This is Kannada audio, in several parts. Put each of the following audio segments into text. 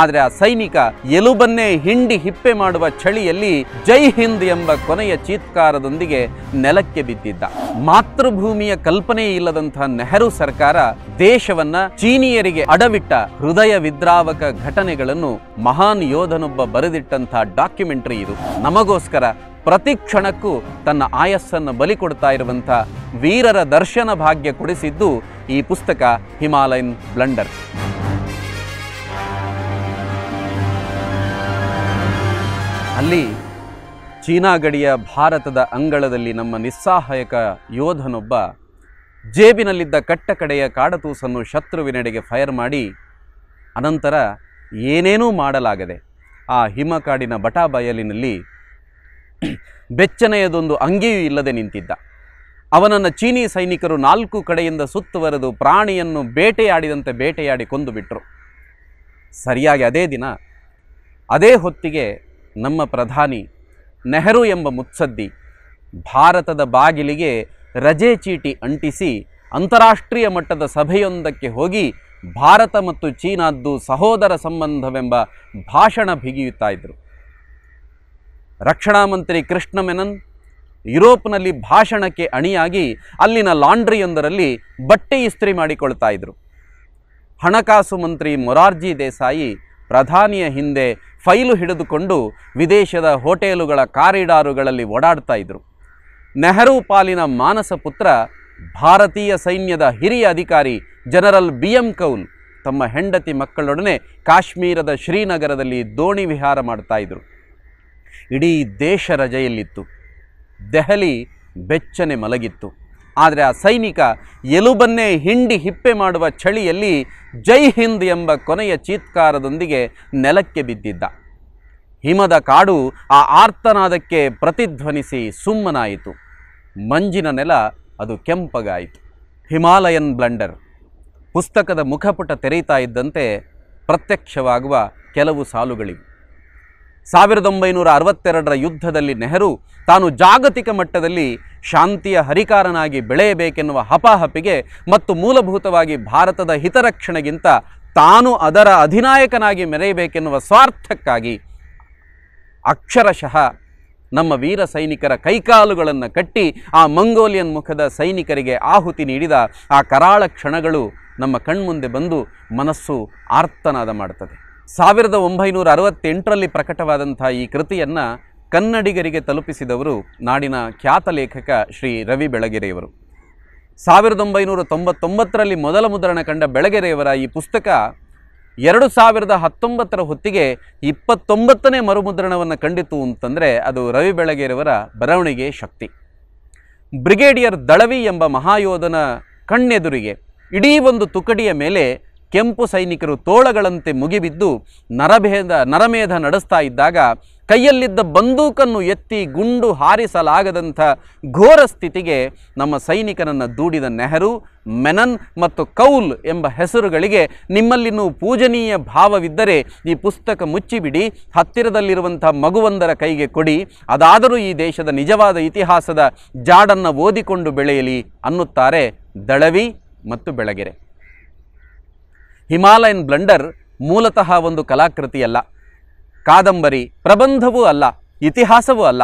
ಆದರೆ ಆ ಸೈನಿಕ ಎಲುಬನ್ನೇ ಹಿಂಡಿ ಹಿಪ್ಪೆ ಮಾಡುವ ಚಳಿಯಲ್ಲಿ ಜೈ ಹಿಂದ್ ಎಂಬ ಕೊನೆಯ ಚೀತ್ಕಾರದೊಂದಿಗೆ ನೆಲಕ್ಕೆ ಬಿದ್ದಿದ್ದ ಮಾತೃಭೂಮಿಯ ಕಲ್ಪನೆ ಇಲ್ಲದಂತಹ ನೆಹರು ಸರ್ಕಾರ ದೇಶವನ್ನ ಚೀನಿಯರಿಗೆ ಅಡವಿಟ್ಟ ಹೃದಯ ವಿದ್ರಾವಕ ಘಟನೆಗಳನ್ನು ಮಹಾನ್ ಯೋಧನೊಬ್ಬ ಬರೆದಿಟ್ಟಂತಹ ಡಾಕ್ಯುಮೆಂಟರಿ ಇದು ನಮಗೋಸ್ಕರ ಪ್ರತಿ ಕ್ಷಣಕ್ಕೂ ತನ್ನ ಆಯಸ್ಸನ್ನು ಬಲಿ ಕೊಡ್ತಾ ಇರುವಂತಹ ವೀರರ ದರ್ಶನ ಭಾಗ್ಯ ಕೊಡಿಸಿದ್ದು ಈ ಪುಸ್ತಕ ಹಿಮಾಲಯನ್ ಬ್ಲಂಡರ್ ಅಲ್ಲಿ ಚೀನಾ ಗಡಿಯ ಭಾರತದ ಅಂಗಳದಲ್ಲಿ ನಮ್ಮ ನಿಸ್ಸಹಾಯಕ ಯೋಧನೊಬ್ಬ ಜೇಬಿನಲ್ಲಿದ್ದ ಕಟ್ಟ ಕಡೆಯ ಕಾಡತೂಸನ್ನು ಶತ್ರುವಿನೆಡೆಗೆ ಫೈರ್ ಮಾಡಿ ಅನಂತರ ಏನೇನೂ ಮಾಡಲಾಗದೆ ಆ ಹಿಮಕಾಡಿನ ಬಟಾ ಬಯಲಿನಲ್ಲಿ ಬೆಚ್ಚನೆಯದೊಂದು ಅಂಗಿಯೂ ಇಲ್ಲದೆ ನಿಂತಿದ್ದ ಅವನನ್ನು ಚೀನೀ ಸೈನಿಕರು ನಾಲ್ಕು ಕಡೆಯಿಂದ ಸುತ್ತುವರೆದು ಪ್ರಾಣಿಯನ್ನು ಬೇಟೆಯಾಡಿದಂತೆ ಬೇಟೆಯಾಡಿ ಕೊಂದುಬಿಟ್ರು ಸರಿಯಾಗಿ ಅದೇ ದಿನ ಅದೇ ಹೊತ್ತಿಗೆ ನಮ್ಮ ಪ್ರಧಾನಿ ನೆಹರು ಎಂಬ ಮುತ್ಸದ್ದಿ ಭಾರತದ ಬಾಗಿಲಿಗೆ ರಜೆ ಚೀಟಿ ಅಂಟಿಸಿ ಅಂತಾರಾಷ್ಟ್ರೀಯ ಮಟ್ಟದ ಸಭೆಯೊಂದಕ್ಕೆ ಹೋಗಿ ಭಾರತ ಮತ್ತು ಚೀನಾದ್ದು ಸಹೋದರ ಸಂಬಂಧವೆಂಬ ಭಾಷಣ ಬಿಗಿಯುತ್ತಾ ಇದ್ದರು ರಕ್ಷಣಾ ಮಂತ್ರಿ ಕೃಷ್ಣ ಮೆನನ್ ಯುರೋಪ್ನಲ್ಲಿ ಭಾಷಣಕ್ಕೆ ಅಣಿಯಾಗಿ ಅಲ್ಲಿನ ಲಾಂಡ್ರಿಯೊಂದರಲ್ಲಿ ಬಟ್ಟೆ ಇಸ್ತ್ರಿ ಮಾಡಿಕೊಳ್ತಾ ಇದ್ದರು ಹಣಕಾಸು ಮಂತ್ರಿ ಮೊರಾರ್ಜಿ ದೇಸಾಯಿ ಪ್ರಧಾನಿಯ ಹಿಂದೆ ಫೈಲು ಹಿಡಿದುಕೊಂಡು ವಿದೇಶದ ಹೋಟೆಲುಗಳ ಕಾರಿಡಾರುಗಳಲ್ಲಿ ಓಡಾಡ್ತಾ ಇದ್ದರು ನೆಹರು ಪಾಲಿನ ಮಾನಸ ಪುತ್ರ ಭಾರತೀಯ ಸೈನ್ಯದ ಹಿರಿಯ ಅಧಿಕಾರಿ ಜನರಲ್ ಬಿ ಎಂ ಕೌಲ್ ತಮ್ಮ ಹೆಂಡತಿ ಮಕ್ಕಳೊಡನೆ ಕಾಶ್ಮೀರದ ಶ್ರೀನಗರದಲ್ಲಿ ದೋಣಿ ವಿಹಾರ ಮಾಡ್ತಾ ಇದ್ದರು ಇಡೀ ದೇಶ ರಜೆಯಲ್ಲಿತ್ತು ದೆಹಲಿ ಬೆಚ್ಚನೆ ಮಲಗಿತ್ತು ಆದರೆ ಆ ಸೈನಿಕ ಎಲುಬನ್ನೇ ಹಿಂಡಿ ಹಿಪ್ಪೆ ಮಾಡುವ ಚಳಿಯಲ್ಲಿ ಜೈ ಹಿಂದ್ ಎಂಬ ಕೊನೆಯ ಚೀತ್ಕಾರದೊಂದಿಗೆ ನೆಲಕ್ಕೆ ಬಿದ್ದಿದ್ದ ಹಿಮದ ಕಾಡು ಆ ಆರ್ತನಾದಕ್ಕೆ ಪ್ರತಿಧ್ವನಿಸಿ ಸುಮ್ಮನಾಯಿತು ಮಂಜಿನ ನೆಲ ಅದು ಕೆಂಪಗಾಯಿತು ಹಿಮಾಲಯನ್ ಬ್ಲಂಡರ್ ಪುಸ್ತಕದ ಮುಖಪುಟ ತೆರೆಯುತ್ತಾ ಇದ್ದಂತೆ ಪ್ರತ್ಯಕ್ಷವಾಗುವ ಕೆಲವು ಸಾಲುಗಳಿವೆ ಸಾವಿರದ ಒಂಬೈನೂರ ಅರವತ್ತೆರಡರ ಯುದ್ಧದಲ್ಲಿ ನೆಹರು ತಾನು ಜಾಗತಿಕ ಮಟ್ಟದಲ್ಲಿ ಶಾಂತಿಯ ಹರಿಕಾರನಾಗಿ ಬೆಳೆಯಬೇಕೆನ್ನುವ ಹಪಾಹಪಿಗೆ ಮತ್ತು ಮೂಲಭೂತವಾಗಿ ಭಾರತದ ಹಿತರಕ್ಷಣೆಗಿಂತ ತಾನು ಅದರ ಅಧಿನಾಯಕನಾಗಿ ಮೆರೆಯಬೇಕೆನ್ನುವ ಸ್ವಾರ್ಥಕ್ಕಾಗಿ ಅಕ್ಷರಶಃ ನಮ್ಮ ವೀರ ಸೈನಿಕರ ಕೈಕಾಲುಗಳನ್ನು ಕಟ್ಟಿ ಆ ಮಂಗೋಲಿಯನ್ ಮುಖದ ಸೈನಿಕರಿಗೆ ಆಹುತಿ ನೀಡಿದ ಆ ಕರಾಳ ಕ್ಷಣಗಳು ನಮ್ಮ ಕಣ್ಮುಂದೆ ಬಂದು ಮನಸ್ಸು ಆರ್ತನಾದ ಮಾಡ್ತದೆ ಸಾವಿರದ ಒಂಬೈನೂರ ಅರವತ್ತೆಂಟರಲ್ಲಿ ಪ್ರಕಟವಾದಂಥ ಈ ಕೃತಿಯನ್ನು ಕನ್ನಡಿಗರಿಗೆ ತಲುಪಿಸಿದವರು ನಾಡಿನ ಖ್ಯಾತ ಲೇಖಕ ಶ್ರೀ ರವಿ ಬೆಳಗೆರೆಯವರು ಸಾವಿರದ ಒಂಬೈನೂರ ತೊಂಬತ್ತೊಂಬತ್ತರಲ್ಲಿ ಮೊದಲ ಮುದ್ರಣ ಕಂಡ ಬೆಳಗೆರೆಯವರ ಈ ಪುಸ್ತಕ ಎರಡು ಸಾವಿರದ ಹತ್ತೊಂಬತ್ತರ ಹೊತ್ತಿಗೆ ಇಪ್ಪತ್ತೊಂಬತ್ತನೇ ಮರುಮುದ್ರಣವನ್ನು ಕಂಡಿತು ಅಂತಂದರೆ ಅದು ರವಿ ಬೆಳಗೆರೆಯವರ ಬರವಣಿಗೆ ಶಕ್ತಿ ಬ್ರಿಗೇಡಿಯರ್ ದಳವಿ ಎಂಬ ಮಹಾಯೋಧನ ಕಣ್ಣೆದುರಿಗೆ ಇಡೀ ಒಂದು ತುಕಡಿಯ ಮೇಲೆ ಕೆಂಪು ಸೈನಿಕರು ತೋಳಗಳಂತೆ ಮುಗಿಬಿದ್ದು ನರಭೇದ ನರಮೇಧ ನಡೆಸ್ತಾ ಇದ್ದಾಗ ಕೈಯಲ್ಲಿದ್ದ ಬಂದೂಕನ್ನು ಎತ್ತಿ ಗುಂಡು ಹಾರಿಸಲಾಗದಂಥ ಘೋರ ಸ್ಥಿತಿಗೆ ನಮ್ಮ ಸೈನಿಕನನ್ನು ದೂಡಿದ ನೆಹರು ಮೆನನ್ ಮತ್ತು ಕೌಲ್ ಎಂಬ ಹೆಸರುಗಳಿಗೆ ನಿಮ್ಮಲ್ಲಿನೂ ಪೂಜನೀಯ ಭಾವವಿದ್ದರೆ ಈ ಪುಸ್ತಕ ಮುಚ್ಚಿಬಿಡಿ ಹತ್ತಿರದಲ್ಲಿರುವಂಥ ಮಗುವೊಂದರ ಕೈಗೆ ಕೊಡಿ ಅದಾದರೂ ಈ ದೇಶದ ನಿಜವಾದ ಇತಿಹಾಸದ ಜಾಡನ್ನು ಓದಿಕೊಂಡು ಬೆಳೆಯಲಿ ಅನ್ನುತ್ತಾರೆ ದಳವಿ ಮತ್ತು ಬೆಳಗೆರೆ ಹಿಮಾಲಯನ್ ಬ್ಲಂಡರ್ ಮೂಲತಃ ಒಂದು ಕಲಾಕೃತಿಯಲ್ಲ ಕಾದಂಬರಿ ಪ್ರಬಂಧವೂ ಅಲ್ಲ ಇತಿಹಾಸವೂ ಅಲ್ಲ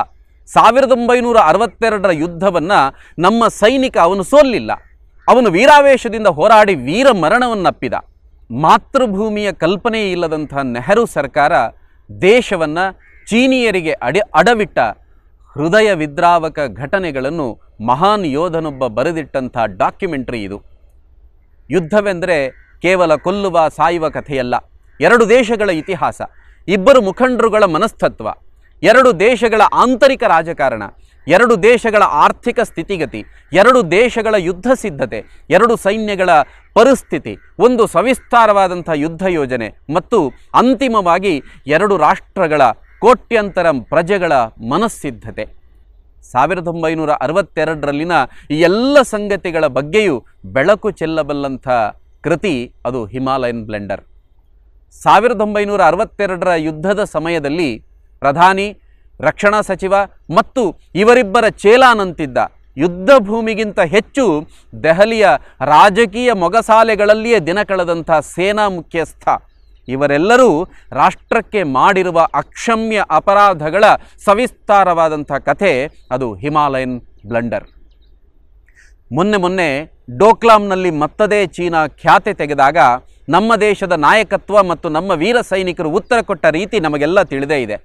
ಸಾವಿರದ ಒಂಬೈನೂರ ಅರವತ್ತೆರಡರ ಯುದ್ಧವನ್ನು ನಮ್ಮ ಸೈನಿಕ ಅವನು ಸೋಲಿಲ್ಲ ಅವನು ವೀರಾವೇಶದಿಂದ ಹೋರಾಡಿ ವೀರ ಮರಣವನ್ನಪ್ಪಿದ ಮಾತೃಭೂಮಿಯ ಕಲ್ಪನೆ ಇಲ್ಲದಂಥ ನೆಹರು ಸರ್ಕಾರ ದೇಶವನ್ನು ಚೀನಿಯರಿಗೆ ಅಡಿ ಅಡವಿಟ್ಟ ಹೃದಯ ವಿದ್ರಾವಕ ಘಟನೆಗಳನ್ನು ಮಹಾನ್ ಯೋಧನೊಬ್ಬ ಬರೆದಿಟ್ಟಂಥ ಡಾಕ್ಯುಮೆಂಟ್ರಿ ಇದು ಯುದ್ಧವೆಂದರೆ ಕೇವಲ ಕೊಲ್ಲುವ ಸಾಯುವ ಕಥೆಯಲ್ಲ ಎರಡು ದೇಶಗಳ ಇತಿಹಾಸ ಇಬ್ಬರು ಮುಖಂಡರುಗಳ ಮನಸ್ತತ್ವ ಎರಡು ದೇಶಗಳ ಆಂತರಿಕ ರಾಜಕಾರಣ ಎರಡು ದೇಶಗಳ ಆರ್ಥಿಕ ಸ್ಥಿತಿಗತಿ ಎರಡು ದೇಶಗಳ ಯುದ್ಧ ಸಿದ್ಧತೆ ಎರಡು ಸೈನ್ಯಗಳ ಪರಿಸ್ಥಿತಿ ಒಂದು ಸವಿಸ್ತಾರವಾದಂಥ ಯುದ್ಧ ಯೋಜನೆ ಮತ್ತು ಅಂತಿಮವಾಗಿ ಎರಡು ರಾಷ್ಟ್ರಗಳ ಕೋಟ್ಯಂತರ ಪ್ರಜೆಗಳ ಮನಸ್ಸಿದ್ಧತೆ ಸಾವಿರದ ಒಂಬೈನೂರ ಅರವತ್ತೆರಡರಲ್ಲಿನ ಈ ಎಲ್ಲ ಸಂಗತಿಗಳ ಬಗ್ಗೆಯೂ ಬೆಳಕು ಚೆಲ್ಲಬಲ್ಲಂಥ ಕೃತಿ ಅದು ಹಿಮಾಲಯನ್ ಬ್ಲೆಂಡರ್ ಸಾವಿರದ ಒಂಬೈನೂರ ಅರವತ್ತೆರಡರ ಯುದ್ಧದ ಸಮಯದಲ್ಲಿ ಪ್ರಧಾನಿ ರಕ್ಷಣಾ ಸಚಿವ ಮತ್ತು ಇವರಿಬ್ಬರ ಚೇಲಾನಂತಿದ್ದ ಯುದ್ಧ ಭೂಮಿಗಿಂತ ಹೆಚ್ಚು ದೆಹಲಿಯ ರಾಜಕೀಯ ಮೊಗಸಾಲೆಗಳಲ್ಲಿಯೇ ದಿನ ಕಳೆದಂಥ ಸೇನಾ ಮುಖ್ಯಸ್ಥ ಇವರೆಲ್ಲರೂ ರಾಷ್ಟ್ರಕ್ಕೆ ಮಾಡಿರುವ ಅಕ್ಷಮ್ಯ ಅಪರಾಧಗಳ ಸವಿಸ್ತಾರವಾದಂಥ ಕಥೆ ಅದು ಹಿಮಾಲಯನ್ ಬ್ಲಂಡರ್ ಮೊನ್ನೆ ಮೊನ್ನೆ ಡೋಕ್ಲಾಂನಲ್ಲಿ ಮತ್ತದೇ ಚೀನಾ ಖ್ಯಾತೆ ತೆಗೆದಾಗ ನಮ್ಮ ದೇಶದ ನಾಯಕತ್ವ ಮತ್ತು ನಮ್ಮ ವೀರ ಸೈನಿಕರು ಉತ್ತರ ಕೊಟ್ಟ ರೀತಿ ನಮಗೆಲ್ಲ ತಿಳಿದೇ ಇದೆ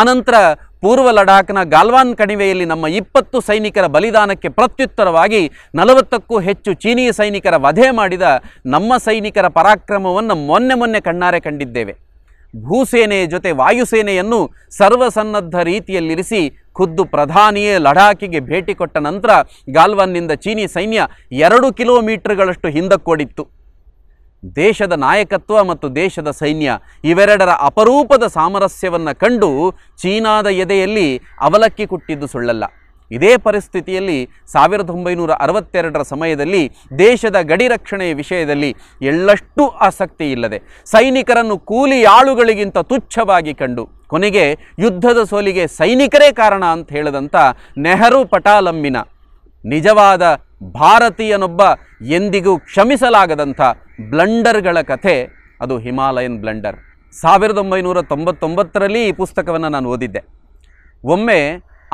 ಆನಂತರ ಪೂರ್ವ ಲಡಾಖ್ನ ಗಾಲ್ವಾನ್ ಕಣಿವೆಯಲ್ಲಿ ನಮ್ಮ ಇಪ್ಪತ್ತು ಸೈನಿಕರ ಬಲಿದಾನಕ್ಕೆ ಪ್ರತ್ಯುತ್ತರವಾಗಿ ನಲವತ್ತಕ್ಕೂ ಹೆಚ್ಚು ಚೀನೀ ಸೈನಿಕರ ವಧೆ ಮಾಡಿದ ನಮ್ಮ ಸೈನಿಕರ ಪರಾಕ್ರಮವನ್ನು ಮೊನ್ನೆ ಮೊನ್ನೆ ಕಣ್ಣಾರೆ ಕಂಡಿದ್ದೇವೆ ಭೂಸೇನೆಯ ಜೊತೆ ವಾಯುಸೇನೆಯನ್ನು ಸರ್ವಸನ್ನದ್ಧ ರೀತಿಯಲ್ಲಿರಿಸಿ ಖುದ್ದು ಪ್ರಧಾನಿಯೇ ಲಡಾಖಿಗೆ ಭೇಟಿ ಕೊಟ್ಟ ನಂತರ ಗಾಲ್ವನ್ನಿಂದ ಚೀನಿ ಸೈನ್ಯ ಎರಡು ಕಿಲೋಮೀಟರ್ಗಳಷ್ಟು ಹಿಂದಕ್ಕೋಡಿತ್ತು ದೇಶದ ನಾಯಕತ್ವ ಮತ್ತು ದೇಶದ ಸೈನ್ಯ ಇವೆರಡರ ಅಪರೂಪದ ಸಾಮರಸ್ಯವನ್ನು ಕಂಡು ಚೀನಾದ ಎದೆಯಲ್ಲಿ ಅವಲಕ್ಕಿ ಕುಟ್ಟಿದ್ದು ಸುಳ್ಳಲ್ಲ ಇದೇ ಪರಿಸ್ಥಿತಿಯಲ್ಲಿ ಸಾವಿರದ ಒಂಬೈನೂರ ಅರವತ್ತೆರಡರ ಸಮಯದಲ್ಲಿ ದೇಶದ ಗಡಿ ರಕ್ಷಣೆಯ ವಿಷಯದಲ್ಲಿ ಎಳ್ಳಷ್ಟು ಆಸಕ್ತಿ ಇಲ್ಲದೆ ಸೈನಿಕರನ್ನು ಕೂಲಿ ಆಳುಗಳಿಗಿಂತ ತುಚ್ಛವಾಗಿ ಕಂಡು ಕೊನೆಗೆ ಯುದ್ಧದ ಸೋಲಿಗೆ ಸೈನಿಕರೇ ಕಾರಣ ಅಂತ ಹೇಳದಂಥ ನೆಹರು ಪಟಾಲಂಬಿನ ನಿಜವಾದ ಭಾರತೀಯನೊಬ್ಬ ಎಂದಿಗೂ ಕ್ಷಮಿಸಲಾಗದಂಥ ಬ್ಲಂಡರ್ಗಳ ಕಥೆ ಅದು ಹಿಮಾಲಯನ್ ಬ್ಲಂಡರ್ ಸಾವಿರದ ಒಂಬೈನೂರ ತೊಂಬತ್ತೊಂಬತ್ತರಲ್ಲಿ ಈ ಪುಸ್ತಕವನ್ನು ನಾನು ಓದಿದ್ದೆ ಒಮ್ಮೆ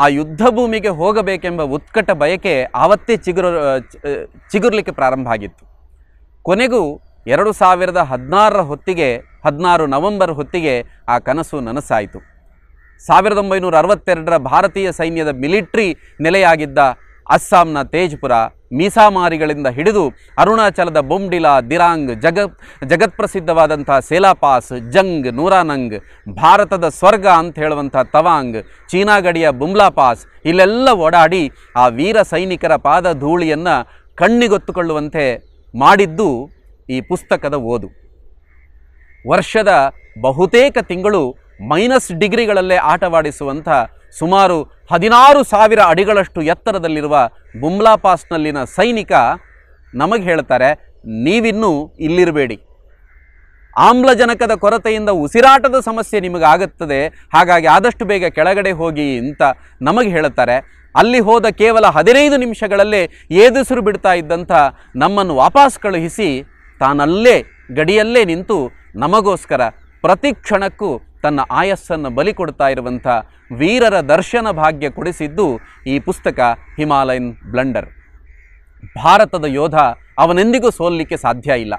ಆ ಯುದ್ಧ ಭೂಮಿಗೆ ಹೋಗಬೇಕೆಂಬ ಉತ್ಕಟ ಬಯಕೆ ಆವತ್ತೇ ಚಿಗುರು ಚಿಗುರ್ಲಿಕ್ಕೆ ಪ್ರಾರಂಭ ಆಗಿತ್ತು ಕೊನೆಗೂ ಎರಡು ಸಾವಿರದ ಹದಿನಾರರ ಹೊತ್ತಿಗೆ ಹದಿನಾರು ನವೆಂಬರ್ ಹೊತ್ತಿಗೆ ಆ ಕನಸು ನನಸಾಯಿತು ಸಾವಿರದ ಒಂಬೈನೂರ ಅರವತ್ತೆರಡರ ಭಾರತೀಯ ಸೈನ್ಯದ ಮಿಲಿಟ್ರಿ ನೆಲೆಯಾಗಿದ್ದ ಅಸ್ಸಾಂನ ತೇಜ್ಪುರ ಮೀಸಾಮಾರಿಗಳಿಂದ ಹಿಡಿದು ಅರುಣಾಚಲದ ಬೊಂಬಿಲಾ ದಿರಾಂಗ್ ಜಗ ಜಗತ್ಪ್ರಸಿದ್ಧವಾದಂಥ ಸೇಲಾಪಾಸ್ ಜಂಗ್ ನೂರಾನಂಗ್ ಭಾರತದ ಸ್ವರ್ಗ ಅಂತ ಹೇಳುವಂಥ ತವಾಂಗ್ ಚೀನಾ ಗಡಿಯ ಬುಮ್ಲಾ ಪಾಸ್ ಇಲ್ಲೆಲ್ಲ ಓಡಾಡಿ ಆ ವೀರ ಸೈನಿಕರ ಪಾದ ಧೂಳಿಯನ್ನು ಕಣ್ಣಿಗೊತ್ತುಕೊಳ್ಳುವಂತೆ ಮಾಡಿದ್ದು ಈ ಪುಸ್ತಕದ ಓದು ವರ್ಷದ ಬಹುತೇಕ ತಿಂಗಳು ಮೈನಸ್ ಡಿಗ್ರಿಗಳಲ್ಲೇ ಆಟವಾಡಿಸುವಂಥ ಸುಮಾರು ಹದಿನಾರು ಸಾವಿರ ಅಡಿಗಳಷ್ಟು ಎತ್ತರದಲ್ಲಿರುವ ಬುಮ್ಲಾ ಪಾಸ್ನಲ್ಲಿನ ಸೈನಿಕ ನಮಗೆ ಹೇಳ್ತಾರೆ ನೀವಿನ್ನೂ ಇಲ್ಲಿರಬೇಡಿ ಆಮ್ಲಜನಕದ ಕೊರತೆಯಿಂದ ಉಸಿರಾಟದ ಸಮಸ್ಯೆ ನಿಮಗಾಗುತ್ತದೆ ಹಾಗಾಗಿ ಆದಷ್ಟು ಬೇಗ ಕೆಳಗಡೆ ಹೋಗಿ ಅಂತ ನಮಗೆ ಹೇಳ್ತಾರೆ ಅಲ್ಲಿ ಹೋದ ಕೇವಲ ಹದಿನೈದು ನಿಮಿಷಗಳಲ್ಲೇ ಏದುಸಿರು ಬಿಡ್ತಾ ಇದ್ದಂಥ ನಮ್ಮನ್ನು ವಾಪಸ್ ಕಳುಹಿಸಿ ತಾನಲ್ಲೇ ಗಡಿಯಲ್ಲೇ ನಿಂತು ನಮಗೋಸ್ಕರ ಪ್ರತಿ ಕ್ಷಣಕ್ಕೂ ತನ್ನ ಆಯಸ್ಸನ್ನು ಬಲಿ ಕೊಡ್ತಾ ಇರುವಂಥ ವೀರರ ದರ್ಶನ ಭಾಗ್ಯ ಕೊಡಿಸಿದ್ದು ಈ ಪುಸ್ತಕ ಹಿಮಾಲಯನ್ ಬ್ಲಂಡರ್ ಭಾರತದ ಯೋಧ ಅವನೆಂದಿಗೂ ಸೋಲಲಿಕ್ಕೆ ಸಾಧ್ಯ ಇಲ್ಲ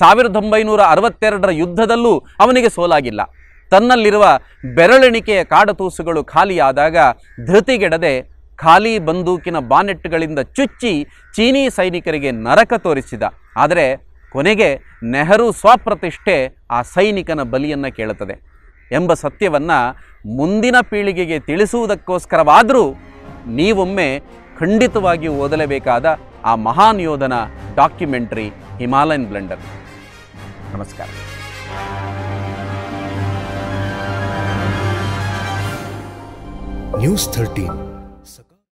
ಸಾವಿರದ ಒಂಬೈನೂರ ಅರವತ್ತೆರಡರ ಯುದ್ಧದಲ್ಲೂ ಅವನಿಗೆ ಸೋಲಾಗಿಲ್ಲ ತನ್ನಲ್ಲಿರುವ ಬೆರಳೆಣಿಕೆಯ ಕಾಡತೂಸುಗಳು ಖಾಲಿಯಾದಾಗ ಧೃತಿಗೆಡದೆ ಖಾಲಿ ಬಂದೂಕಿನ ಬಾನೆಟ್ಗಳಿಂದ ಚುಚ್ಚಿ ಚೀನೀ ಸೈನಿಕರಿಗೆ ನರಕ ತೋರಿಸಿದ ಆದರೆ ಕೊನೆಗೆ ನೆಹರು ಸ್ವಪ್ರತಿಷ್ಠೆ ಆ ಸೈನಿಕನ ಬಲಿಯನ್ನು ಕೇಳುತ್ತದೆ ಎಂಬ ಸತ್ಯವನ್ನು ಮುಂದಿನ ಪೀಳಿಗೆಗೆ ತಿಳಿಸುವುದಕ್ಕೋಸ್ಕರವಾದರೂ ನೀವೊಮ್ಮೆ ಖಂಡಿತವಾಗಿ ಓದಲೇಬೇಕಾದ ಆ ಮಹಾನ್ ಯೋಧನ ಡಾಕ್ಯುಮೆಂಟ್ರಿ ಹಿಮಾಲಯನ್ ಬ್ಲೆಂಡರ್ ನಮಸ್ಕಾರ ನ್ಯೂಸ್ ಥರ್ಟೀನ್